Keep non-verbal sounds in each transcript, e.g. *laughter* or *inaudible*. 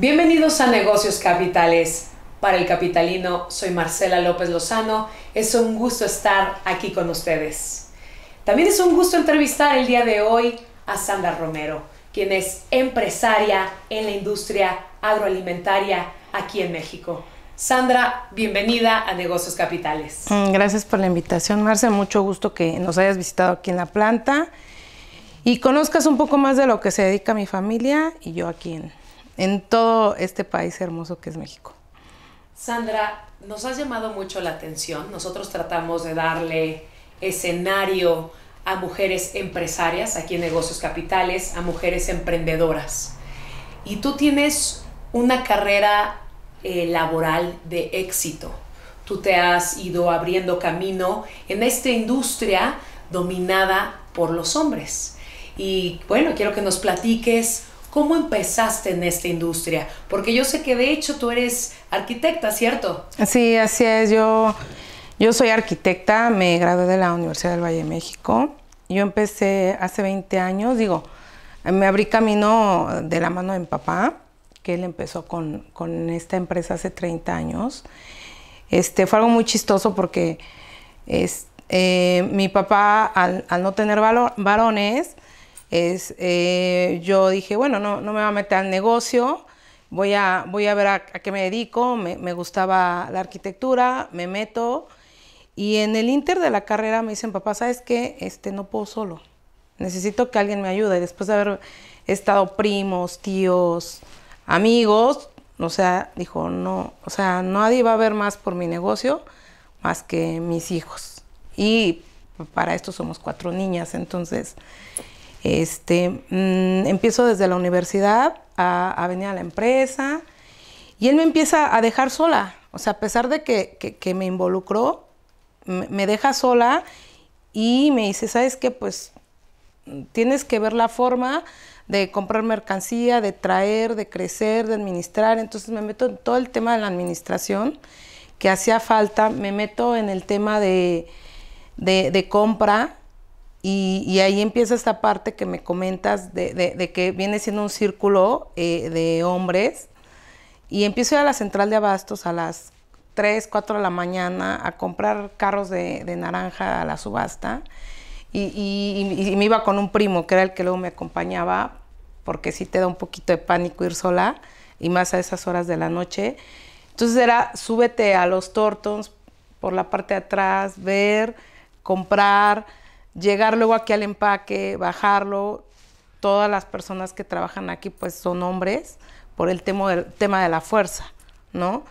Bienvenidos a Negocios Capitales. Para el Capitalino, soy Marcela López Lozano. Es un gusto estar aquí con ustedes. También es un gusto entrevistar el día de hoy a Sandra Romero, quien es empresaria en la industria agroalimentaria aquí en México. Sandra, bienvenida a Negocios Capitales. Mm, gracias por la invitación, Marce. Mucho gusto que nos hayas visitado aquí en la planta y conozcas un poco más de lo que se dedica mi familia y yo aquí en, en todo este país hermoso que es México. Sandra, nos has llamado mucho la atención. Nosotros tratamos de darle escenario a mujeres empresarias aquí en Negocios Capitales, a mujeres emprendedoras. Y tú tienes una carrera eh, laboral de éxito. Tú te has ido abriendo camino en esta industria dominada por los hombres. Y bueno, quiero que nos platiques ¿Cómo empezaste en esta industria? Porque yo sé que de hecho tú eres arquitecta, ¿cierto? Sí, así es. Yo, yo soy arquitecta, me gradué de la Universidad del Valle de México. Yo empecé hace 20 años, digo, me abrí camino de la mano de mi papá, que él empezó con, con esta empresa hace 30 años. Este, fue algo muy chistoso porque es, eh, mi papá, al, no tener varones, es, eh, yo dije, bueno, no, no me va a meter al negocio, voy a, voy a ver a, qué me dedico, me, me, gustaba la arquitectura, me meto. Y en el inter de la carrera me dicen, papá, ¿sabes qué? Este, no puedo solo, necesito que alguien me ayude. Después de haber estado primos, tíos, amigos, o sea, dijo, no, o sea, nadie va a ver más por mi negocio más que mis hijos. Y para esto somos cuatro niñas, entonces este, mm, empiezo desde la universidad a, venir a la empresa y él me empieza a dejar sola. O sea, a pesar de que, me involucró, me deja sola y me dice, ¿sabes qué? Pues tienes que ver la forma de comprar mercancía, de traer, de crecer, de administrar. Entonces me meto en todo el tema de la administración que hacía falta, me meto en el tema de compra, y, ahí empieza esta parte que me comentas de, que viene siendo un círculo eh, de hombres. Y empiezo a la central de abastos a las 3, 4 de la mañana a comprar carros de, naranja a la subasta. Y, me iba con un primo, que era el que luego me acompañaba, porque sí te da un poquito de pánico ir sola, y más a esas horas de la noche. Entonces era, súbete a los tortons por la parte de atrás, ver, comprar llegar luego aquí al empaque, bajarlo. Todas las personas que trabajan aquí pues son hombres por el tema de, tema de la fuerza, ¿no?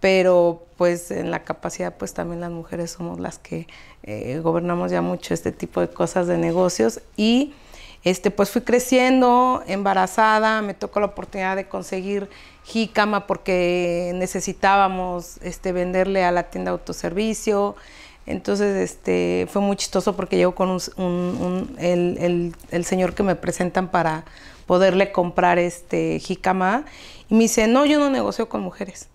Pero pues en la capacidad pues también las mujeres somos las que eh, gobernamos ya mucho este tipo de cosas de negocios y este pues fui creciendo, embarazada, me tocó la oportunidad de conseguir jícama porque necesitábamos este venderle a la tienda de autoservicio. Entonces este, fue muy chistoso porque llegó con un, el, señor que me presentan para poderle comprar este jicama y me dice, no, yo no negocio con mujeres.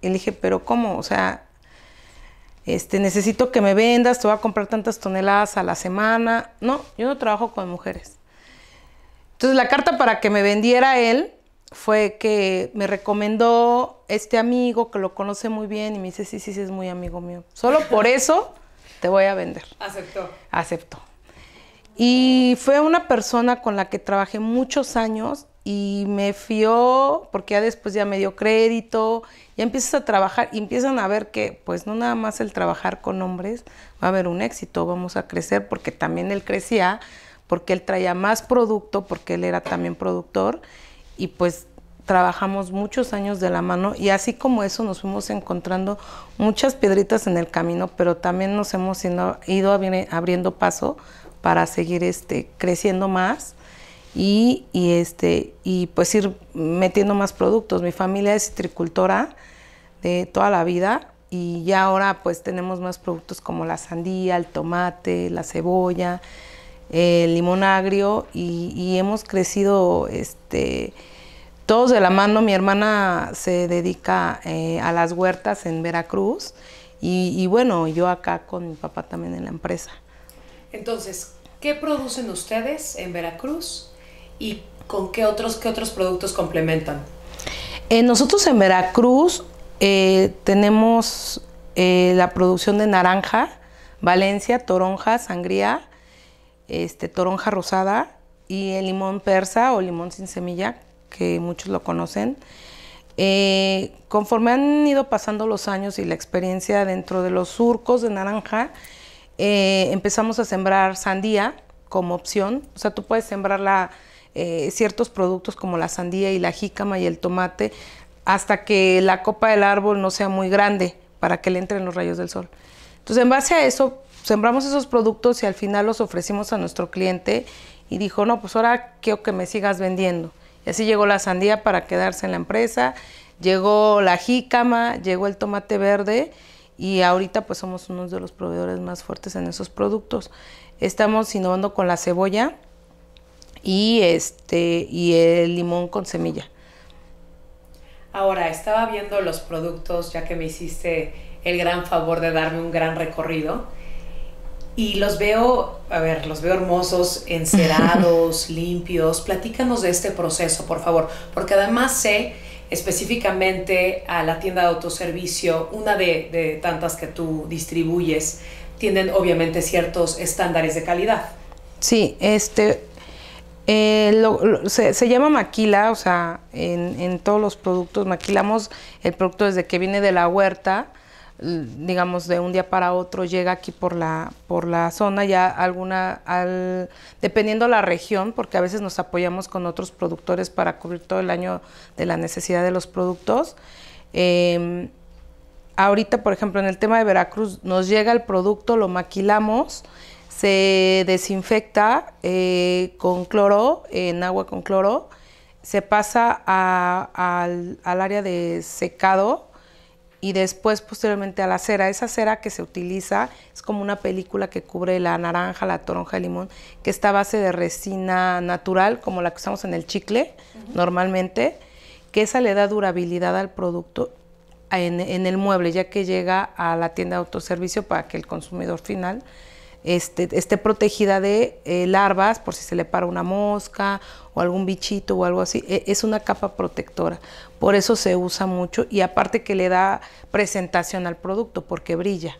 Y le dije, pero ¿cómo? O sea, este, necesito que me vendas, te voy a comprar tantas toneladas a la semana. No, yo no trabajo con mujeres. Entonces la carta para que me vendiera él fue que me recomendó este amigo que lo conoce muy bien y me dice, sí, sí, sí, es muy amigo mío. Solo por *laughs* eso te voy a vender. Aceptó. Aceptó. Y fue una persona con la que trabajé muchos años y me fió, porque ya después ya me dio crédito, ya empiezas a trabajar y empiezan a ver que pues no nada más el trabajar con hombres va a haber un éxito, vamos a crecer, porque también él crecía, porque él traía más producto, porque él era también productor y pues trabajamos muchos años de la mano y así como eso nos fuimos encontrando muchas piedritas en el camino, pero también nos hemos ido abriendo paso para seguir este, creciendo más y, este, y pues ir metiendo más productos. Mi familia es citricultora de toda la vida y ya ahora pues tenemos más productos como la sandía, el tomate, la cebolla limón agrio y, hemos crecido este, todos de la mano. Mi hermana se dedica eh, a las huertas en Veracruz y, bueno, yo acá con mi papá también en la empresa. Entonces, ¿qué producen ustedes en Veracruz y con qué otros, otros productos complementan? Eh, nosotros en Veracruz eh, tenemos la producción de naranja, Valencia, toronja, sangría, este, toronja rosada y el limón persa o limón sin semilla, que muchos lo conocen. Eh, conforme han ido pasando los años y la experiencia dentro de los surcos de naranja, eh, empezamos a sembrar sandía como opción. O sea, tú puedes sembrar eh, ciertos productos como la sandía y la jícama y el tomate hasta que la copa del árbol no sea muy grande para que le entren los rayos del sol. Entonces, en base a eso, sembramos esos productos y al final los ofrecimos a nuestro cliente y dijo, no, pues ahora quiero que me sigas vendiendo. Y así llegó la sandía para quedarse en la empresa, llegó la jícama, llegó el tomate verde y ahorita pues somos uno de los proveedores más fuertes en esos productos. Estamos innovando con la cebolla y este y el limón con semilla. Ahora, estaba viendo los productos ya que me hiciste el gran favor de darme un gran recorrido. Y los veo, a ver, los veo hermosos, *laughs* encerados, limpios. Platícanos de este proceso, por favor, porque además sé específicamente a la tienda de autoservicio, una de, tantas que tú distribuyes, tienen obviamente ciertos estándares de calidad. Sí, este, eh, se, llama maquila, o sea, en, todos los productos maquilamos el producto desde que viene de la huerta digamos de un día para otro llega aquí por la por la zona ya alguna al, dependiendo la región porque a veces nos apoyamos con otros productores para cubrir todo el año de la necesidad de los productos em, ahorita por ejemplo en el tema de Veracruz nos llega el producto lo maquilamos se desinfecta eh, con cloro en agua con cloro se pasa al, al área de secado y después posteriormente a la cera. Esa cera que se utiliza es como una película que cubre la naranja, la toronja, el limón, que está a base de resina natural, como la que usamos en el chicle normalmente, que esa le da durabilidad al producto en el mueble, ya que llega a la tienda de autoservicio para que el consumidor final este, esté protegida de eh, larvas, por si se le para una mosca o algún bichito o algo así. E, es una capa protectora, por eso se usa mucho y aparte que le da presentación al producto porque brilla.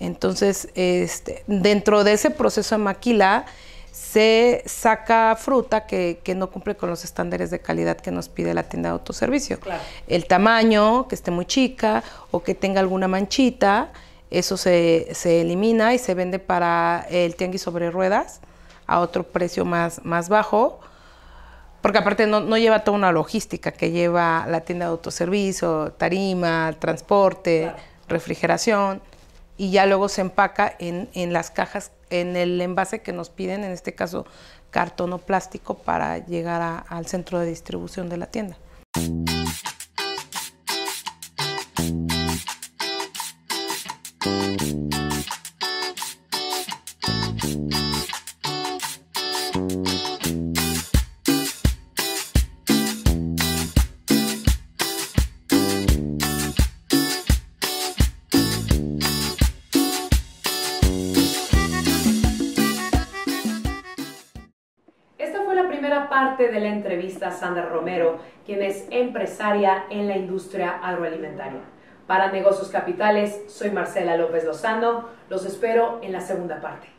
Entonces, este, dentro de ese proceso de maquila se saca fruta que, no cumple con los estándares de calidad que nos pide la tienda de autoservicio. El tamaño, que esté muy chica o que tenga alguna manchita eso se, elimina y se vende para el tianguis sobre ruedas a otro precio más, más bajo, porque aparte no, lleva toda una logística que lleva la tienda de autoservicio, tarima, transporte, refrigeración, y ya luego se empaca en, las cajas, en el envase que nos piden, en este caso cartón o plástico, para llegar al centro de distribución de la tienda. Esta fue la primera parte de la entrevista a Sandra Romero, quien es empresaria en la industria agroalimentaria. Para Negocios Capitales, soy Marcela López Lozano. Los espero en la segunda parte.